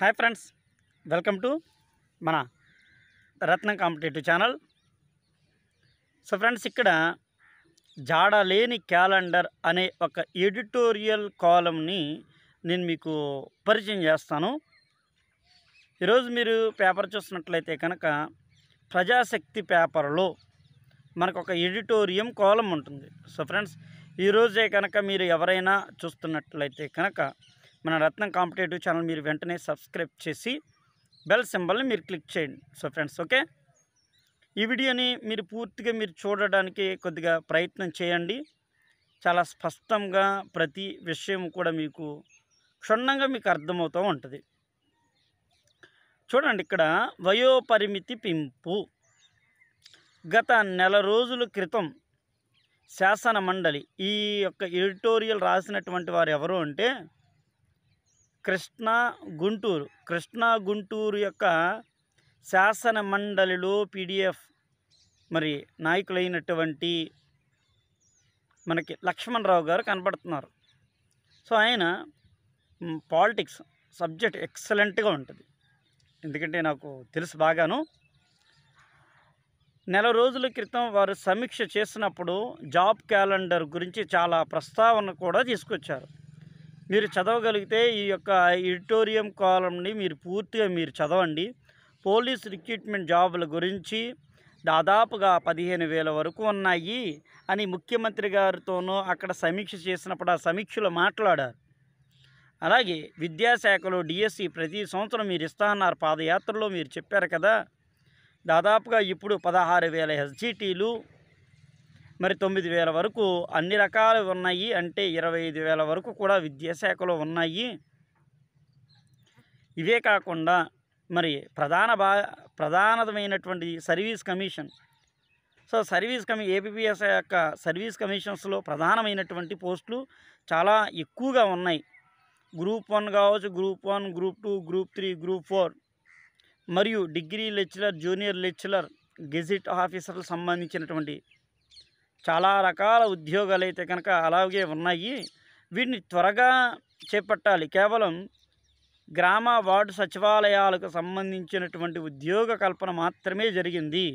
hi friends welcome to మన Ratnam competitive channel so friends ఇక్కడ జాడ లేని క్యాలెండర్ అనే ఒక ఎడిటోరియల్ కాలంని నేను మీకు పరిచయం చేస్తాను ఈరోజు మీరు పేపర్ చూసినట్లయితే కనుక ప్రజాశక్తి పేపర్లో మనకు ఒక ఎడిటోరియం కాలం ఉంటుంది సో ఫ్రెండ్స్ ఈరోజే కనుక మీరు ఎవరైనా చూస్తున్నట్లయితే కనుక మన రత్నం కాంపిటేటివ్ ఛానల్ మీరు వెంటనే సబ్స్క్రైబ్ చేసి బెల్ సింబల్ని మీరు క్లిక్ చేయండి సో ఫ్రెండ్స్ ఓకే ఈ వీడియోని మీరు పూర్తిగా మీరు చూడడానికి కొద్దిగా ప్రయత్నం చేయండి చాలా స్పష్టంగా ప్రతి విషయం కూడా మీకు క్షుణ్ణంగా మీకు అర్థమవుతూ ఉంటుంది చూడండి ఇక్కడ వయోపరిమితి పెంపు గత నెల రోజుల క్రితం శాసన మండలి ఈ యొక్క ఎడిటోరియల్ రాసినటువంటి వారు ఎవరు అంటే కృష్ణా గుంటూరు కృష్ణా గుంటూరు యొక్క శాసన మండలిలో పీడిఎఫ్ మరి నాయకులైనటువంటి మనకి లక్ష్మణరావు గారు కనపడుతున్నారు సో ఆయన పాలిటిక్స్ సబ్జెక్ట్ ఎక్సలెంట్గా ఉంటుంది ఎందుకంటే నాకు తెలుసు బాగాను నెల రోజుల క్రితం వారు సమీక్ష చేసినప్పుడు జాబ్ క్యాలెండర్ గురించి చాలా ప్రస్తావన కూడా తీసుకొచ్చారు మీరు చదవగలిగితే ఈ యొక్క ఎడిటోరియం కాలంని మీరు పూర్తిగా మీరు చదవండి పోలీస్ రిక్రూట్మెంట్ జాబుల గురించి దాదాపుగా పదిహేను వేల వరకు ఉన్నాయి అని ముఖ్యమంత్రి గారితోనూ అక్కడ సమీక్ష చేసినప్పుడు ఆ సమీక్షలో మాట్లాడారు అలాగే విద్యాశాఖలో డిఎస్సి ప్రతి సంవత్సరం మీరు ఇస్తా అన్నారు పాదయాత్రలో మీరు చెప్పారు కదా దాదాపుగా ఇప్పుడు పదహారు వేల ఎస్జిటీలు మరి తొమ్మిది వేల వరకు అన్ని రకాలు ఉన్నాయి అంటే ఇరవై ఐదు వేల వరకు కూడా విద్యాశాఖలో ఉన్నాయి ఇవే కాకుండా మరి ప్రధాన బా ప్రధానమైనటువంటి సర్వీస్ కమిషన్ సో సర్వీస్ కమి ఏపీఎస్ యొక్క సర్వీస్ కమిషన్స్లో ప్రధానమైనటువంటి పోస్టులు చాలా ఎక్కువగా ఉన్నాయి గ్రూప్ వన్ కావచ్చు group one group two group three group four మరియు degree lecturer junior lecturer gazette ఆఫీసర్లకు సంబంధించినటువంటి చాలా రకాల ఉద్యోగాలు అయితే కనుక అలాగే ఉన్నాయి వీటిని త్వరగా చేపట్టాలి కేవలం గ్రామ వార్డు సచివాలయాలకు సంబంధించినటువంటి ఉద్యోగ కల్పన మాత్రమే జరిగింది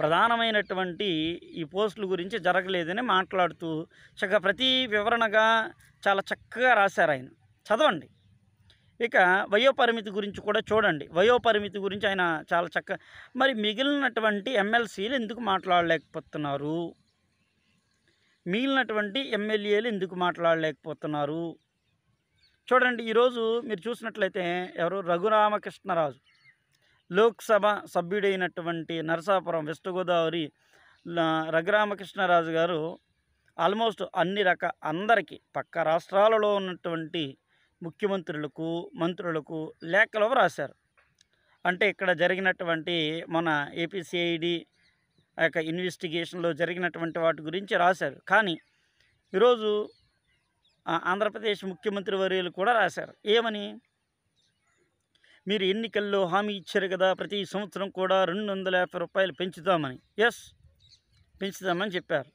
ప్రధానమైనటువంటి ఈ పోస్టుల గురించి జరగలేదని మాట్లాడుతూ చక్కగా ప్రతి వివరణగా చాలా చక్కగా రాశారు ఆయన చదవండి ఇక వయోపరిమితి గురించి కూడా చూడండి వయోపరిమితి గురించి ఆయన చాలా చక్క మరి మిగిలినటువంటి ఎమ్మెల్సీలు ఎందుకు మాట్లాడలేకపోతున్నారు మిగిలినటువంటి ఎమ్మెల్యేలు ఎందుకు మాట్లాడలేకపోతున్నారు చూడండి ఈరోజు మీరు చూసినట్లయితే ఎవరు రఘురామకృష్ణరాజు లోక్సభ సభ్యుడైనటువంటి నరసాపురం వెస్ట్ గోదావరి రఘురామకృష్ణరాజు గారు ఆల్మోస్ట్ అన్ని రక అందరికీ పక్క రాష్ట్రాలలో ఉన్నటువంటి ముఖ్యమంత్రులకు మంత్రులకు లేఖలు రాశారు అంటే ఇక్కడ జరిగినటువంటి మన ఏపీసీఐడి ఆ యొక్క ఇన్వెస్టిగేషన్లో జరిగినటువంటి వాటి గురించి రాశారు కానీ ఈరోజు ఆంధ్రప్రదేశ్ ముఖ్యమంత్రి వర్యులు కూడా రాశారు ఏమని మీరు ఎన్నికల్లో హామీ ఇచ్చారు కదా ప్రతి సంవత్సరం కూడా రెండు వందల యాభై రూపాయలు పెంచుతామని ఎస్ పెంచుతామని చెప్పారు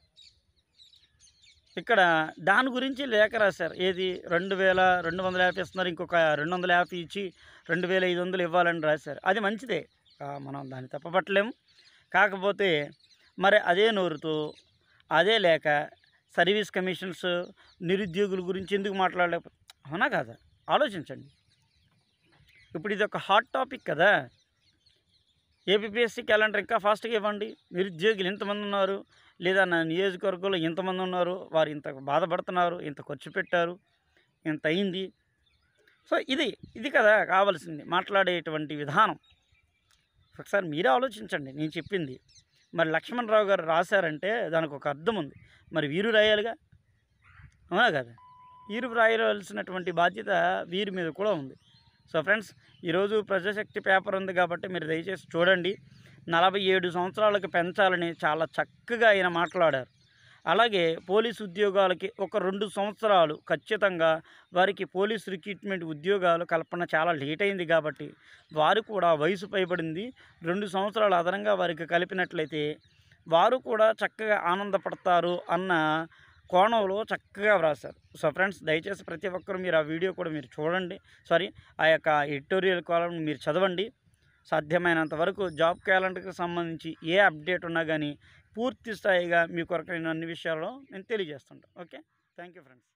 ఇక్కడ దాని గురించి లేఖ రాశారు ఏది రెండు వేల రెండు వందల యాభై ఇస్తున్నారు ఇంకొక రెండు వందల యాభై ఇచ్చి రెండు వేల ఐదు వందలు ఇవ్వాలని రాశారు అది మంచిదే మనం దాన్ని తప్పపట్టలేము కాకపోతే మరి అదే నోరుతో అదే లేక సర్వీస్ కమిషన్స్ నిరుద్యోగుల గురించి ఎందుకు మాట్లాడలేకపోతే అవునా కాదా ఆలోచించండి ఇప్పుడు ఇది ఒక హాట్ టాపిక్ కదా ఏపీఎస్సీ క్యాలెండర్ ఇంకా ఫాస్ట్గా ఇవ్వండి నిరుద్యోగులు ఇంతమంది ఉన్నారు లేదా నా నియోజకవర్గంలో ఇంతమంది ఉన్నారు వారు ఇంత బాధపడుతున్నారు ఇంత ఖర్చు పెట్టారు ఇంత అయింది సో ఇది ఇది కదా కావాల్సింది మాట్లాడేటువంటి విధానం ఒకసారి మీరే ఆలోచించండి నేను చెప్పింది మరి లక్ష్మణరావు గారు రాశారంటే దానికి ఒక అర్థం ఉంది మరి వీరు రాయాలిగా అవునా కదా వీరు రాయవలసినటువంటి బాధ్యత వీరి మీద కూడా ఉంది సో ఫ్రెండ్స్ ఈరోజు ప్రజాశక్తి పేపర్ ఉంది కాబట్టి మీరు దయచేసి చూడండి నలభై ఏడు సంవత్సరాలకు పెంచాలని చాలా చక్కగా ఆయన మాట్లాడారు అలాగే పోలీసు ఉద్యోగాలకి ఒక రెండు సంవత్సరాలు ఖచ్చితంగా వారికి పోలీస్ రిక్రూట్మెంట్ ఉద్యోగాలు కల్పన చాలా లేట్ అయింది కాబట్టి వారు కూడా వయసు పైబడింది రెండు సంవత్సరాలు అదనంగా వారికి కలిపినట్లయితే వారు కూడా చక్కగా ఆనందపడతారు అన్న కోణంలో చక్కగా వ్రాసారు సో ఫ్రెండ్స్ దయచేసి ప్రతి ఒక్కరు మీరు ఆ వీడియో కూడా మీరు చూడండి సారీ ఆ యొక్క ఎడిటోరియల్ కాలం మీరు చదవండి సాధ్యమైనంత వరకు జాబ్ క్యాలెండర్కి సంబంధించి ఏ అప్డేట్ ఉన్నా కానీ పూర్తి స్థాయిగా మీ కొరకు నేను అన్ని విషయాల్లో నేను తెలియజేస్తుంటాను ఓకే థ్యాంక్ ఫ్రెండ్స్